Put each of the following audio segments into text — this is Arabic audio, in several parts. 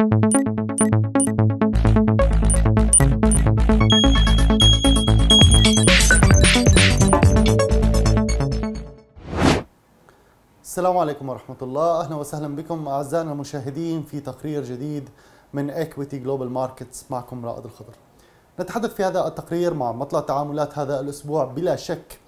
السلام عليكم ورحمة الله أهلا وسهلا بكم أعزائنا المشاهدين في تقرير جديد من Equity جلوبال ماركتس معكم رائد الخضر نتحدث في هذا التقرير مع مطلع تعاملات هذا الأسبوع بلا شك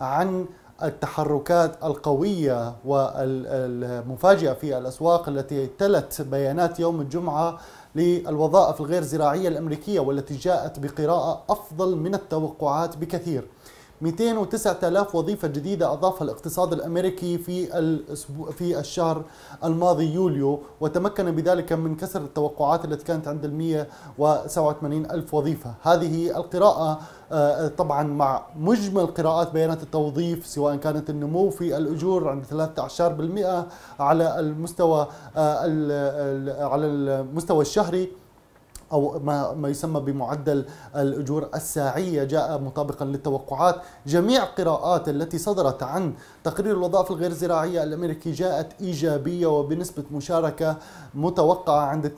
عن التحركات القوية والمفاجئة في الأسواق التي تلت بيانات يوم الجمعة للوظائف الغير زراعية الأمريكية والتي جاءت بقراءة أفضل من التوقعات بكثير 209000 وظيفة جديدة أضافها الاقتصاد الأمريكي في الأسبوع في الشهر الماضي يوليو وتمكن بذلك من كسر التوقعات التي كانت عند ال 187 ألف وظيفة هذه القراءة آه، طبعا مع مجمل قراءات بيانات التوظيف سواء كانت النمو في الأجور عند 13% على المستوى آه، على المستوى الشهري أو ما, ما يسمى بمعدل الأجور الساعية جاء مطابقا للتوقعات جميع قراءات التي صدرت عن تقرير الوظائف الغير زراعية الأمريكي جاءت إيجابية وبنسبة مشاركة متوقعة عند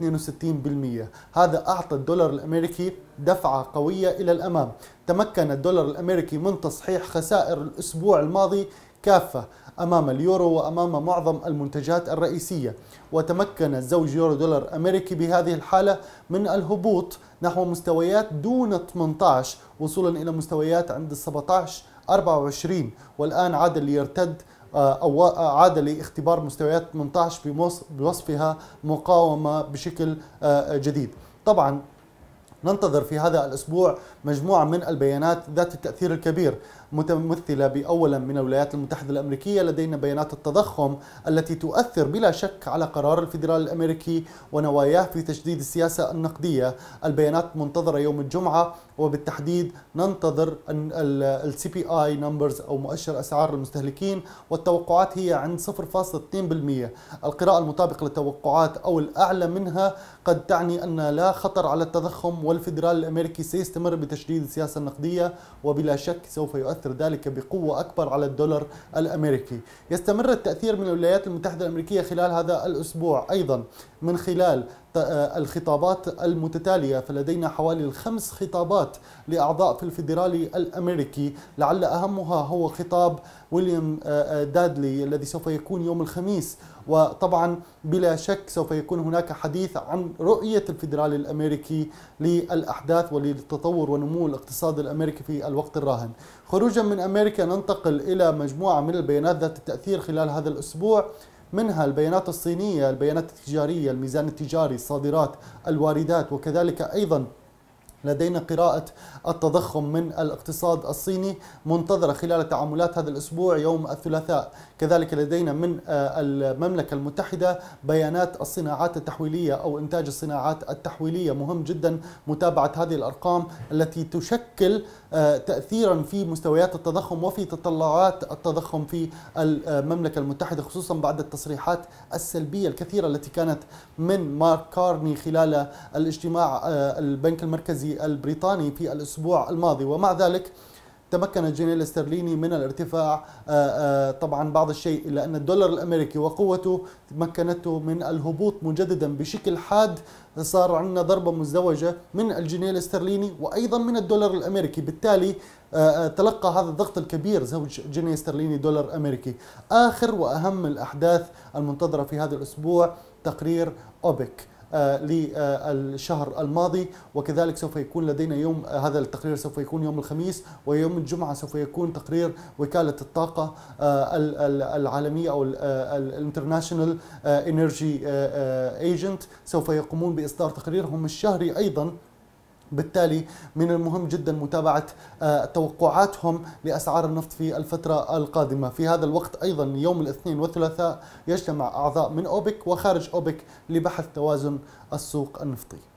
62% هذا أعطى الدولار الأمريكي دفعة قوية إلى الأمام تمكن الدولار الأمريكي من تصحيح خسائر الأسبوع الماضي كافة أمام اليورو وأمام معظم المنتجات الرئيسية وتمكن الزوج يورو دولار أمريكي بهذه الحالة من الهبوط نحو مستويات دون 18 وصولا إلى مستويات عند 17 24 والآن عاد ليرتد آه، أو آه، عاد لاختبار مستويات 18 بوصفها مقاومة بشكل آه، جديد طبعا ننتظر في هذا الأسبوع مجموعة من البيانات ذات التأثير الكبير متمثلة بأولا من الولايات المتحدة الأمريكية لدينا بيانات التضخم التي تؤثر بلا شك على قرار الفيدرال الأمريكي ونواياه في تجديد السياسة النقدية البيانات منتظرة يوم الجمعة وبالتحديد ننتظر السي بي اي نمبرز او مؤشر اسعار المستهلكين والتوقعات هي عند 0.2% القراءة المطابقة للتوقعات او الاعلى منها قد تعني ان لا خطر على التضخم والفدرال الأمريكي سيستمر بتشديد السياسة النقدية وبلا شك سوف يؤثر ذلك بقوة أكبر على الدولار الأمريكي يستمر التأثير من الولايات المتحدة الأمريكية خلال هذا الأسبوع أيضا من خلال آه، الخطابات المتتالية فلدينا حوالي الخمس خطابات لأعضاء في الفيدرالي الأمريكي لعل أهمها هو خطاب ويليام آه، آه، دادلي الذي سوف يكون يوم الخميس وطبعا بلا شك سوف يكون هناك حديث عن رؤية الفيدرالي الأمريكي للأحداث وللتطور ونمو الاقتصاد الأمريكي في الوقت الراهن خروجا من أمريكا ننتقل إلى مجموعة من البيانات ذات التأثير خلال هذا الأسبوع منها البيانات الصينية البيانات التجارية الميزان التجاري الصادرات الواردات وكذلك أيضا لدينا قراءة التضخم من الاقتصاد الصيني منتظرة خلال تعاملات هذا الأسبوع يوم الثلاثاء كذلك لدينا من آه، المملكة المتحدة بيانات الصناعات التحويلية أو إنتاج الصناعات التحويلية مهم جدا متابعة هذه الأرقام التي تشكل آه، تأثيرا في مستويات التضخم وفي تطلعات التضخم في المملكة المتحدة خصوصا بعد التصريحات السلبية الكثيرة التي كانت من مارك كارني خلال الاجتماع آه، البنك المركزي البريطاني في الأسبوع الماضي ومع ذلك تمكن الجنيه الاسترليني من الارتفاع آه، آه، طبعا بعض الشيء الا ان الدولار الامريكي وقوته مكنته من الهبوط مجددا بشكل حاد صار عندنا ضربه مزدوجه من الجنيه الاسترليني وايضا من الدولار الامريكي بالتالي آه، تلقى هذا الضغط الكبير زوج جنيه استرليني دولار امريكي اخر واهم الاحداث المنتظره في هذا الاسبوع تقرير اوبك آه، للشهر الماضي وكذلك سوف يكون لدينا يوم آه، هذا التقرير سوف يكون يوم الخميس ويوم الجمعة سوف يكون تقرير وكالة الطاقة آه، العالمية أو الانترناشونال انرجي ايجنت سوف يقومون بإصدار تقريرهم الشهري أيضا بالتالي من المهم جدا متابعة آه، توقعاتهم لأسعار النفط في الفترة القادمة في هذا الوقت أيضا يوم الاثنين والثلاثاء يجتمع أعضاء من أوبك وخارج أوبك لبحث توازن السوق النفطي